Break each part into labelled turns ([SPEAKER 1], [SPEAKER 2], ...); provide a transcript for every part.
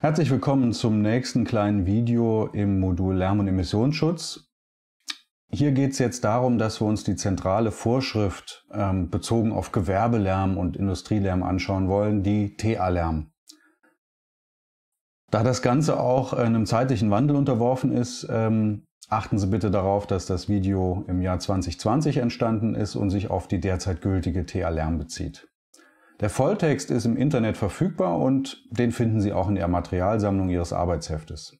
[SPEAKER 1] Herzlich willkommen zum nächsten kleinen Video im Modul Lärm- und Emissionsschutz. Hier geht es jetzt darum, dass wir uns die zentrale Vorschrift ähm, bezogen auf Gewerbelärm und Industrielärm anschauen wollen, die TA-Lärm. Da das Ganze auch einem zeitlichen Wandel unterworfen ist, ähm, achten Sie bitte darauf, dass das Video im Jahr 2020 entstanden ist und sich auf die derzeit gültige TA-Lärm bezieht. Der Volltext ist im Internet verfügbar und den finden Sie auch in der Materialsammlung Ihres Arbeitsheftes.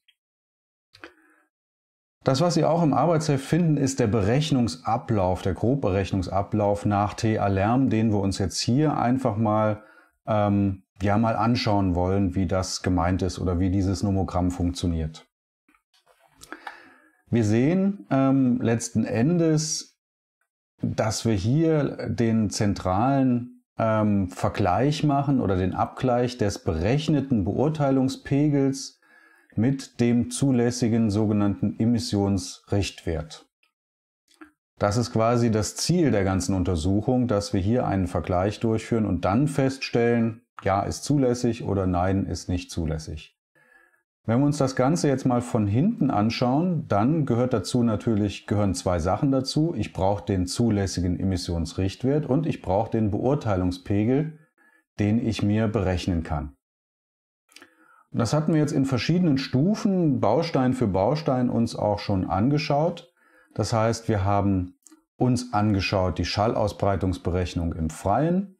[SPEAKER 1] Das, was Sie auch im Arbeitsheft finden, ist der Berechnungsablauf, der Grobberechnungsablauf nach T-Alarm, den wir uns jetzt hier einfach mal, ähm, ja, mal anschauen wollen, wie das gemeint ist oder wie dieses Nomogramm funktioniert. Wir sehen ähm, letzten Endes, dass wir hier den zentralen ähm, Vergleich machen oder den Abgleich des berechneten Beurteilungspegels mit dem zulässigen sogenannten Emissionsrichtwert. Das ist quasi das Ziel der ganzen Untersuchung, dass wir hier einen Vergleich durchführen und dann feststellen, ja ist zulässig oder nein ist nicht zulässig. Wenn wir uns das Ganze jetzt mal von hinten anschauen, dann gehört dazu natürlich, gehören zwei Sachen dazu. Ich brauche den zulässigen Emissionsrichtwert und ich brauche den Beurteilungspegel, den ich mir berechnen kann. Das hatten wir jetzt in verschiedenen Stufen, Baustein für Baustein, uns auch schon angeschaut. Das heißt, wir haben uns angeschaut die Schallausbreitungsberechnung im Freien,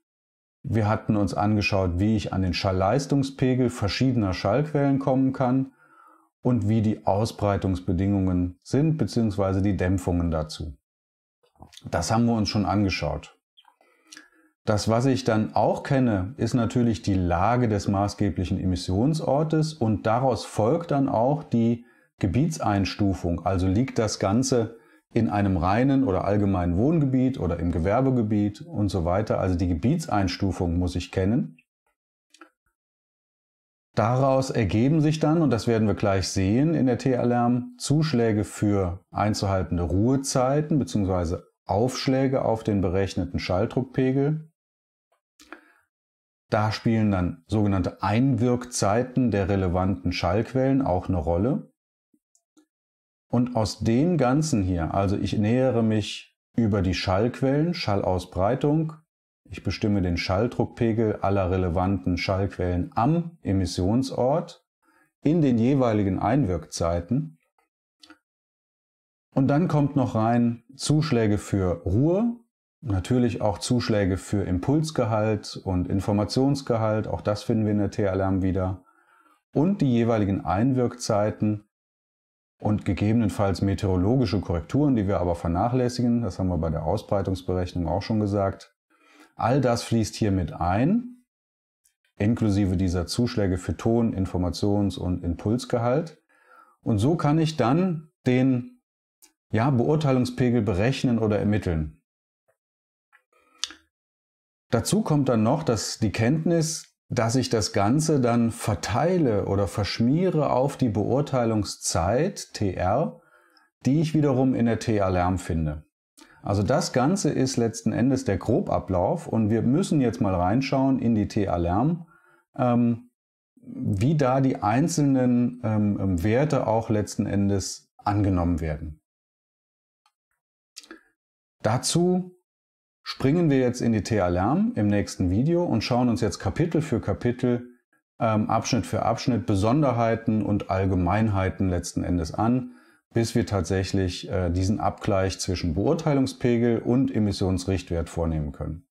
[SPEAKER 1] wir hatten uns angeschaut, wie ich an den Schallleistungspegel verschiedener Schallquellen kommen kann und wie die Ausbreitungsbedingungen sind bzw. die Dämpfungen dazu. Das haben wir uns schon angeschaut. Das, was ich dann auch kenne, ist natürlich die Lage des maßgeblichen Emissionsortes und daraus folgt dann auch die Gebietseinstufung. Also liegt das Ganze in einem reinen oder allgemeinen Wohngebiet oder im Gewerbegebiet und so weiter. Also die Gebietseinstufung muss ich kennen. Daraus ergeben sich dann, und das werden wir gleich sehen in der T-Alarm, Zuschläge für einzuhaltende Ruhezeiten bzw. Aufschläge auf den berechneten Schalldruckpegel. Da spielen dann sogenannte Einwirkzeiten der relevanten Schallquellen auch eine Rolle. Und aus dem Ganzen hier, also ich nähere mich über die Schallquellen, Schallausbreitung, ich bestimme den Schalldruckpegel aller relevanten Schallquellen am Emissionsort in den jeweiligen Einwirkzeiten. Und dann kommt noch rein Zuschläge für Ruhe, natürlich auch Zuschläge für Impulsgehalt und Informationsgehalt, auch das finden wir in der T-Alarm wieder, und die jeweiligen Einwirkzeiten und gegebenenfalls meteorologische Korrekturen, die wir aber vernachlässigen. Das haben wir bei der Ausbreitungsberechnung auch schon gesagt. All das fließt hier mit ein, inklusive dieser Zuschläge für Ton, Informations- und Impulsgehalt. Und so kann ich dann den ja, Beurteilungspegel berechnen oder ermitteln. Dazu kommt dann noch, dass die Kenntnis dass ich das Ganze dann verteile oder verschmiere auf die Beurteilungszeit TR, die ich wiederum in der TR-Lärm finde. Also das Ganze ist letzten Endes der Grobablauf und wir müssen jetzt mal reinschauen in die TR-Lärm, ähm, wie da die einzelnen ähm, ähm, Werte auch letzten Endes angenommen werden. Dazu springen wir jetzt in die TA Lärm im nächsten Video und schauen uns jetzt Kapitel für Kapitel, ähm, Abschnitt für Abschnitt Besonderheiten und Allgemeinheiten letzten Endes an, bis wir tatsächlich äh, diesen Abgleich zwischen Beurteilungspegel und Emissionsrichtwert vornehmen können.